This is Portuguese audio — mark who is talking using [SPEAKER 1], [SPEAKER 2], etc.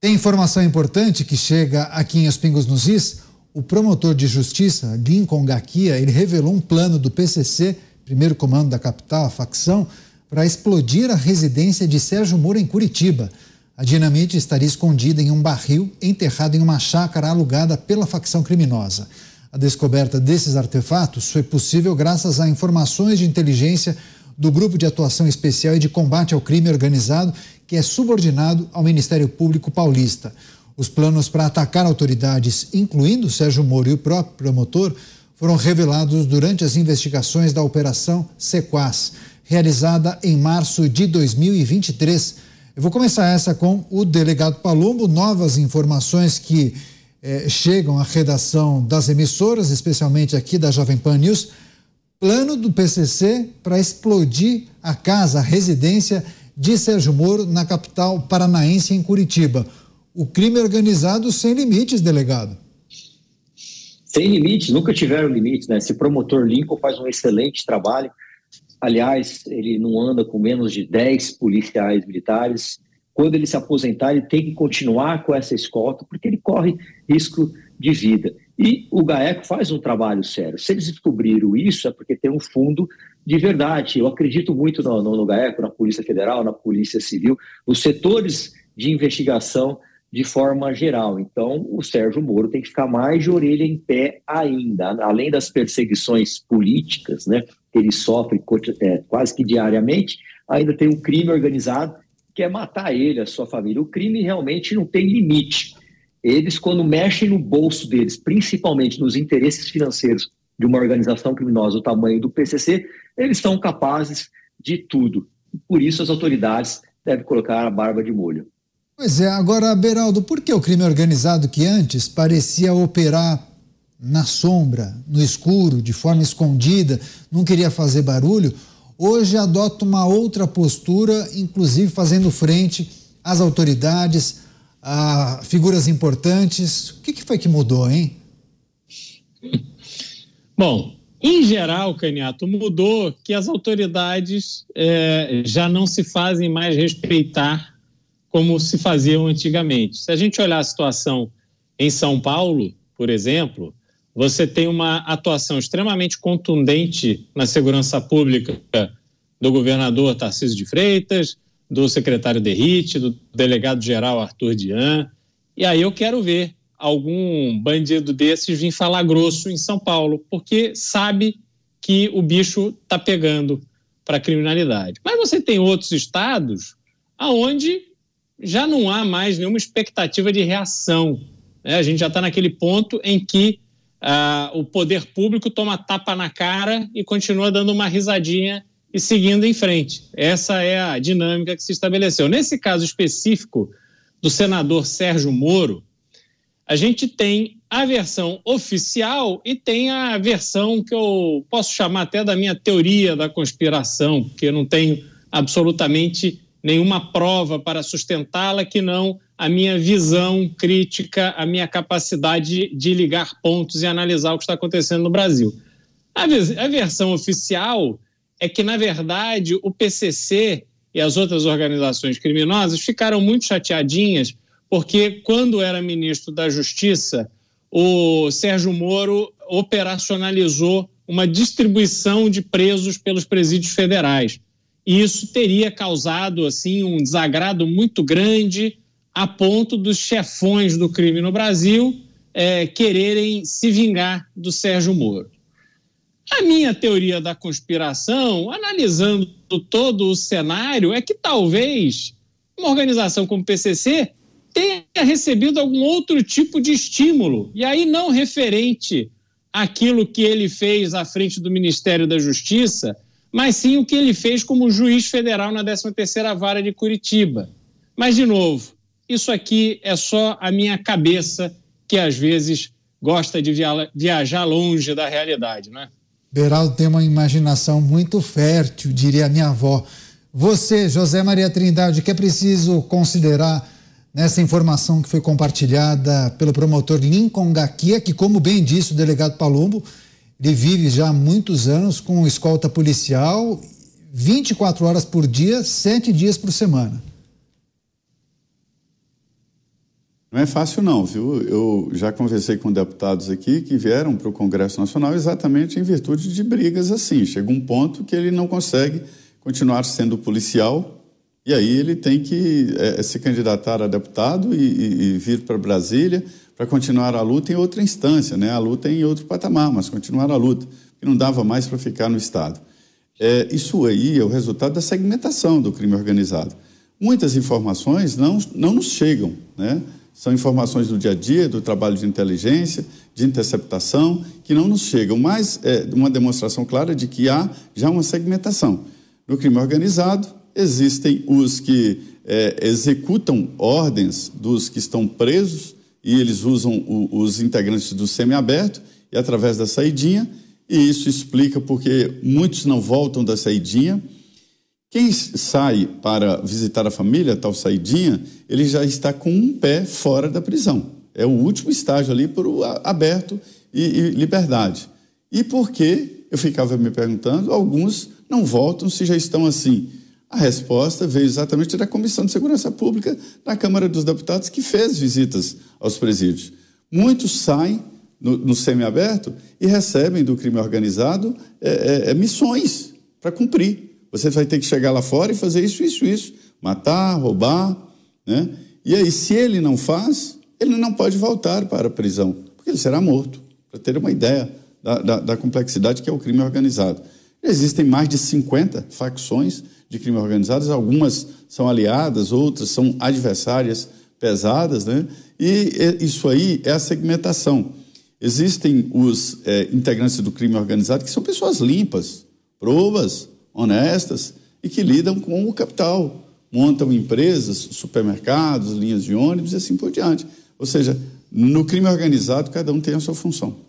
[SPEAKER 1] Tem informação importante que chega aqui em Os Pingos nos Is. O promotor de justiça, Lincoln Gakia, ele revelou um plano do PCC, primeiro comando da capital, a facção, para explodir a residência de Sérgio Moro em Curitiba. A dinamite estaria escondida em um barril enterrado em uma chácara alugada pela facção criminosa. A descoberta desses artefatos foi possível graças a informações de inteligência do Grupo de Atuação Especial e de Combate ao Crime Organizado que é subordinado ao Ministério Público Paulista. Os planos para atacar autoridades, incluindo Sérgio Moro e o próprio promotor, foram revelados durante as investigações da Operação Sequaz, realizada em março de 2023. Eu vou começar essa com o delegado Palombo. Novas informações que eh, chegam à redação das emissoras, especialmente aqui da Jovem Pan News. Plano do PCC para explodir a casa, a residência de Sérgio Moro na capital paranaense, em Curitiba. O crime é organizado sem limites, delegado.
[SPEAKER 2] Sem limites, nunca tiveram limites, né? Esse promotor Lincoln faz um excelente trabalho. Aliás, ele não anda com menos de 10 policiais militares. Quando ele se aposentar, ele tem que continuar com essa escolta, porque ele corre risco de vida. E o GAECO faz um trabalho sério. Se eles descobriram isso, é porque tem um fundo de verdade. Eu acredito muito no, no, no GAECO, na Polícia Federal, na Polícia Civil, nos setores de investigação de forma geral. Então, o Sérgio Moro tem que ficar mais de orelha em pé ainda, além das perseguições políticas, né? Que ele sofre é, quase que diariamente, ainda tem o um crime organizado que é matar ele, a sua família. O crime realmente não tem limite. Eles, quando mexem no bolso deles, principalmente nos interesses financeiros de uma organização criminosa do tamanho do PCC, eles são capazes de tudo. Por isso, as autoridades devem colocar a barba de molho.
[SPEAKER 1] Pois é, agora, Beraldo, por que o crime organizado que antes parecia operar na sombra, no escuro, de forma escondida, não queria fazer barulho, hoje adota uma outra postura, inclusive fazendo frente às autoridades, a figuras importantes? O que, que foi que mudou, hein?
[SPEAKER 3] Bom, em geral, Caniato, mudou que as autoridades é, já não se fazem mais respeitar como se faziam antigamente. Se a gente olhar a situação em São Paulo, por exemplo, você tem uma atuação extremamente contundente na segurança pública do governador Tarcísio de Freitas, do secretário Derrite, do delegado-geral Arthur Dian. E aí eu quero ver algum bandido desses vir falar grosso em São Paulo, porque sabe que o bicho está pegando para a criminalidade. Mas você tem outros estados aonde já não há mais nenhuma expectativa de reação. Né? A gente já está naquele ponto em que ah, o poder público toma tapa na cara e continua dando uma risadinha e seguindo em frente. Essa é a dinâmica que se estabeleceu. Nesse caso específico do senador Sérgio Moro, a gente tem a versão oficial e tem a versão que eu posso chamar até da minha teoria da conspiração, porque eu não tenho absolutamente nenhuma prova para sustentá-la que não a minha visão crítica, a minha capacidade de ligar pontos e analisar o que está acontecendo no Brasil. A, versão oficial é que, na verdade, o PCC e as outras organizações criminosas ficaram muito chateadinhas porque quando era ministro da Justiça, o Sérgio Moro operacionalizou uma distribuição de presos pelos presídios federais. E isso teria causado assim um desagrado muito grande a ponto dos chefões do crime no Brasil é, quererem se vingar do Sérgio Moro. A minha teoria da conspiração, analisando todo o cenário, é que talvez uma organização como o PCC tenha recebido algum outro tipo de estímulo, e aí não referente àquilo que ele fez à frente do Ministério da Justiça, mas sim o que ele fez como juiz federal na 13 Vara de Curitiba. Mas, de novo, isso aqui é só a minha cabeça que, às vezes, gosta de viajar longe da realidade, não é?
[SPEAKER 1] Beraldo tem uma imaginação muito fértil, diria minha avó. Você, José Maria Trindade, que é preciso considerar nessa informação que foi compartilhada pelo promotor Lincoln Gaquia, que, como bem disse o delegado Palumbo, ele vive já há muitos anos com escolta policial, 24 horas por dia, 7 dias por semana.
[SPEAKER 4] Não é fácil não, viu? Eu já conversei com deputados aqui que vieram para o Congresso Nacional exatamente em virtude de brigas assim. Chega um ponto que ele não consegue continuar sendo policial e aí ele tem que é, é, se candidatar a deputado e, e, e vir para Brasília para continuar a luta em outra instância, né? A luta é em outro patamar, mas continuar a luta, que não dava mais para ficar no Estado. É, isso aí é o resultado da segmentação do crime organizado. Muitas informações não, não nos chegam, né? São informações do dia a dia, do trabalho de inteligência, de interceptação, que não nos chegam, mas é uma demonstração clara de que há já uma segmentação. No crime organizado, existem os que é, executam ordens dos que estão presos e eles usam o, os integrantes do semiaberto e através da saidinha, e isso explica porque muitos não voltam da saidinha. Quem sai para visitar a família, tal saidinha, ele já está com um pé fora da prisão. É o último estágio ali para o aberto e, e liberdade. E por que, eu ficava me perguntando, alguns não voltam se já estão assim, a resposta veio exatamente da Comissão de Segurança Pública da Câmara dos Deputados, que fez visitas aos presídios. Muitos saem no, no semiaberto e recebem do crime organizado é, é, é missões para cumprir. Você vai ter que chegar lá fora e fazer isso, isso, isso. Matar, roubar. Né? E aí, se ele não faz, ele não pode voltar para a prisão, porque ele será morto. Para ter uma ideia da, da, da complexidade que é o crime organizado. Existem mais de 50 facções de crime organizado, algumas são aliadas, outras são adversárias pesadas, né? E isso aí é a segmentação. Existem os é, integrantes do crime organizado que são pessoas limpas, provas, honestas e que lidam com o capital, montam empresas, supermercados, linhas de ônibus e assim por diante. Ou seja, no crime organizado, cada um tem a sua função.